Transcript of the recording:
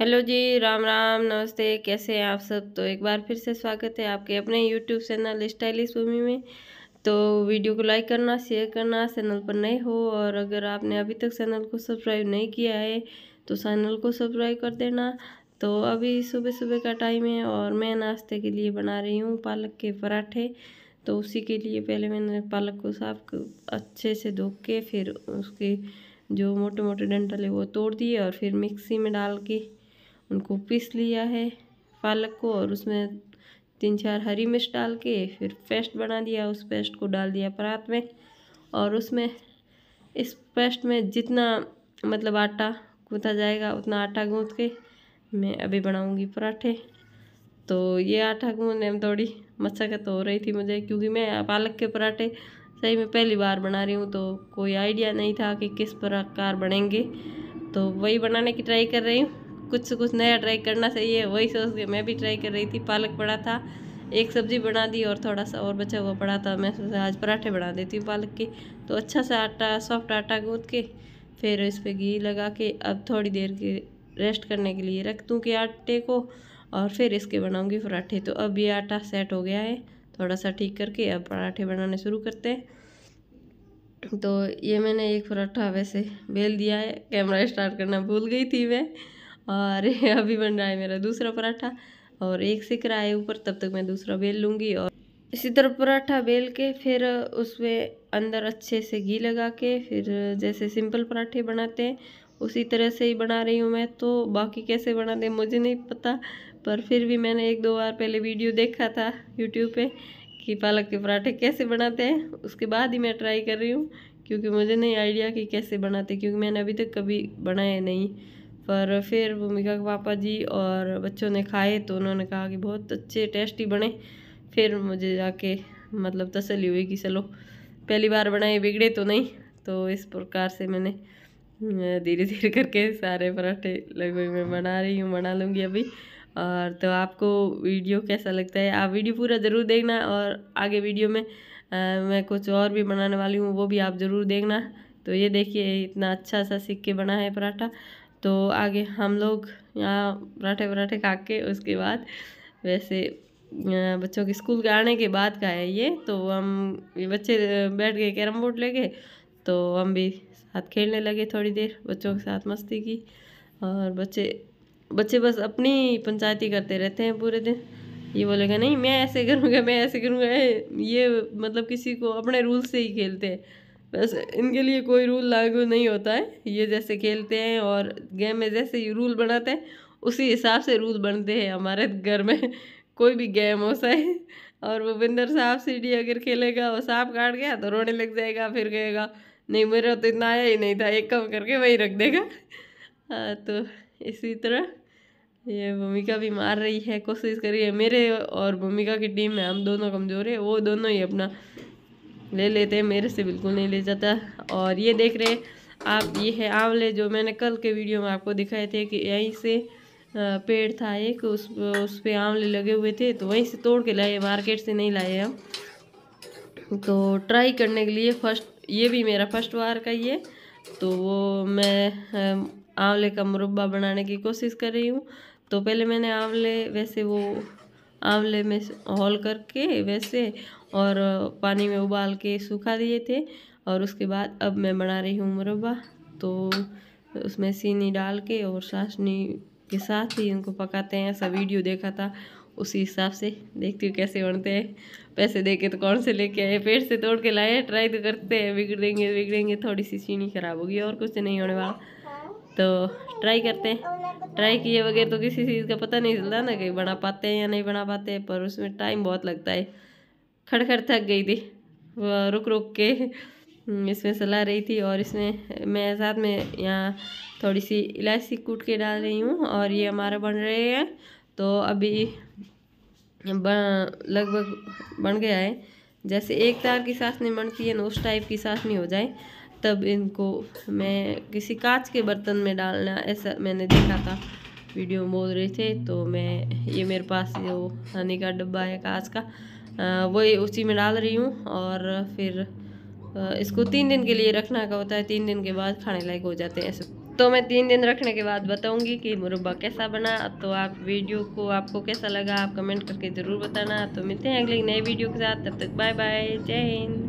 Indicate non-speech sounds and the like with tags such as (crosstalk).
hello जी राम राम नमस्ते कैसे हैं आप सब तो एक बार फिर से स्वागत है आपके अपने यूट्यूब चैनल स्टाइलिश भूमि में तो वीडियो को लाइक करना शेयर करना चैनल पर नए हो और अगर आपने अभी तक चैनल को सब्सक्राइब नहीं किया है तो चैनल को सब्सक्राइब कर देना तो अभी सुबह सुबह का टाइम है और मैं नाश्ते के लिए बना रही हूँ पालक के पराठे तो उसी के लिए पहले मैंने पालक को साफ अच्छे से धो के फिर उसके जो मोटे मोटे डंटल है वो तोड़ दिए और फिर मिक्सी में डाल के उनको पीस लिया है पालक को और उसमें तीन चार हरी मिर्च डाल के फिर पेस्ट बना दिया उस पेस्ट को डाल दिया परात में और उसमें इस पेस्ट में जितना मतलब आटा गूँथा जाएगा उतना आटा गूँथ के मैं अभी बनाऊँगी पराठे तो ये आटा गूँधने में थोड़ी मशक्कत हो रही थी मुझे क्योंकि मैं पालक के पराठे सही में पहली बार बना रही हूँ तो कोई आइडिया नहीं था कि किस प्रकार बनेंगे तो वही बनाने की ट्राई कर रही हूँ कुछ से कुछ नया ट्राई करना चाहिए वही सोच के मैं भी ट्राई कर रही थी पालक पड़ा था एक सब्जी बना दी और थोड़ा सा और बचा हुआ पड़ा था मैं सोचा आज पराठे बना देती हूँ पालक के तो अच्छा सा आटा सॉफ्ट आटा गूँद के फिर इस पर घी लगा के अब थोड़ी देर के रेस्ट करने के लिए रख दूँ कि आटे को और फिर इसके बनाऊँगी पराठे तो अब ये आटा सेट हो गया है थोड़ा सा ठीक करके अब पराठे बनाने शुरू करते हैं तो ये मैंने एक पराठा वैसे बेल दिया है कैमरा स्टार्ट करना भूल गई थी मैं और (laughs) अभी बन रहा है मेरा दूसरा पराठा और एक सिक रहा है ऊपर तब तक मैं दूसरा बेल लूँगी और इसी तरह पराठा बेल के फिर उसमें अंदर अच्छे से घी लगा के फिर जैसे सिंपल पराठे बनाते हैं उसी तरह से ही बना रही हूँ मैं तो बाकी कैसे बनाते दें मुझे नहीं पता पर फिर भी मैंने एक दो बार पहले वीडियो देखा था यूट्यूब पे कि पालक के पराठे कैसे बनाते हैं उसके बाद ही मैं ट्राई कर रही हूँ क्योंकि मुझे नहीं आइडिया कि कैसे बनाते क्योंकि मैंने अभी तक कभी बनाया नहीं पर फिर भूमिका के पापा जी और बच्चों ने खाए तो उन्होंने कहा कि बहुत अच्छे टेस्टी बने फिर मुझे जाके मतलब तसली हुई कि चलो पहली बार बनाए बिगड़े तो नहीं तो इस प्रकार से मैंने धीरे धीरे करके सारे पराठे लगभग मैं बना रही हूँ बना लूँगी अभी और तो आपको वीडियो कैसा लगता है आप वीडियो पूरा ज़रूर देखना और आगे वीडियो में आ, मैं कुछ और भी बनाने वाली हूँ वो भी आप ज़रूर देखना तो ये देखिए इतना अच्छा सा सीख के बना है पराठा तो आगे हम लोग यहाँ पराठे पराठे खा के उसके बाद वैसे बच्चों के स्कूल के आने के बाद का है ये तो हम ये बच्चे बैठ गए कैरम बोर्ड लेके तो हम भी साथ खेलने लगे थोड़ी देर बच्चों के साथ मस्ती की और बच्चे बच्चे बस अपनी पंचायती करते रहते हैं पूरे दिन ये बोलेगा नहीं मैं ऐसे करूँगा मैं ऐसे करूँगा ये मतलब किसी को अपने रूल से ही खेलते हैं बस इनके लिए कोई रूल लागू नहीं होता है ये जैसे खेलते हैं और गेम में जैसे रूल बनाते हैं उसी हिसाब से रूल बनते हैं हमारे घर में (laughs) कोई भी गेम हो सके और वो विंदर साहब सीढ़ी अगर खेलेगा और सांप काट गया तो रोने लग जाएगा फिर कहेगा नहीं मेरा तो इतना आया ही नहीं था एक कम करके वही रख देगा (laughs) हाँ तो इसी तरह ये भूमिका भी मार रही है कोशिश कर रही है मेरे और भूमिका की टीम में हम दोनों कमज़ोर है वो दोनों ही अपना ले लेते हैं मेरे से बिल्कुल नहीं ले जाता और ये देख रहे आप ये है आंवले जो मैंने कल के वीडियो में आपको दिखाए थे कि यहीं से पेड़ था एक उस उस पर आंवले लगे हुए थे तो वहीं से तोड़ के लाए मार्केट से नहीं लाए हम तो ट्राई करने के लिए फर्स्ट ये भी मेरा फर्स्ट बार का ये तो वो मैं आंवले का मुरब्बा बनाने की कोशिश कर रही हूँ तो पहले मैंने आंवले वैसे वो आंवले में हॉल करके वैसे और पानी में उबाल के सूखा दिए थे और उसके बाद अब मैं बना रही हूँ मुरबा तो उसमें सीनी डाल के और चाशनी के साथ ही उनको पकाते हैं ऐसा वीडियो देखा था उसी हिसाब से देखती हूँ कैसे बनते हैं पैसे दे के तो कौन से लेके आए पेड़ से तोड़ के लाए ट्राई तो करते हैं बिगड़ेंगे बिगड़ेंगे थोड़ी सी चीनी ख़राब होगी और कुछ नहीं होने वाला तो ट्राई करते हैं ट्राई किए बगैर तो किसी चीज़ का पता नहीं चलता ना कि बना पाते हैं या नहीं बना पाते हैं पर उसमें टाइम बहुत लगता है खड़खड़ थक गई थी रुक रुक के हम्म, इसमें सला रही थी और इसमें मैं साथ में यहाँ थोड़ी सी इलायची कूट के डाल रही हूँ और ये हमारा बन रहे हैं तो अभी लगभग बन गया है जैसे एक तार की सांस नहीं बनती है ना उस टाइप की सांस नहीं हो जाए तब इनको मैं किसी कांच के बर्तन में डालना ऐसा मैंने देखा था वीडियो बोल रहे थे तो मैं ये मेरे पास जो हनी का डब्बा है कांच का वही उसी में डाल रही हूँ और फिर इसको तीन दिन के लिए रखना का होता है तीन दिन के बाद खाने लायक हो जाते हैं ऐसे तो मैं तीन दिन रखने के बाद बताऊंगी कि मुरब्बा कैसा बना तो आप वीडियो को आपको कैसा लगा आप कमेंट करके ज़रूर बताना तो मिलते हैं अगले नए वीडियो के साथ तब तक बाय बाय जय हिंद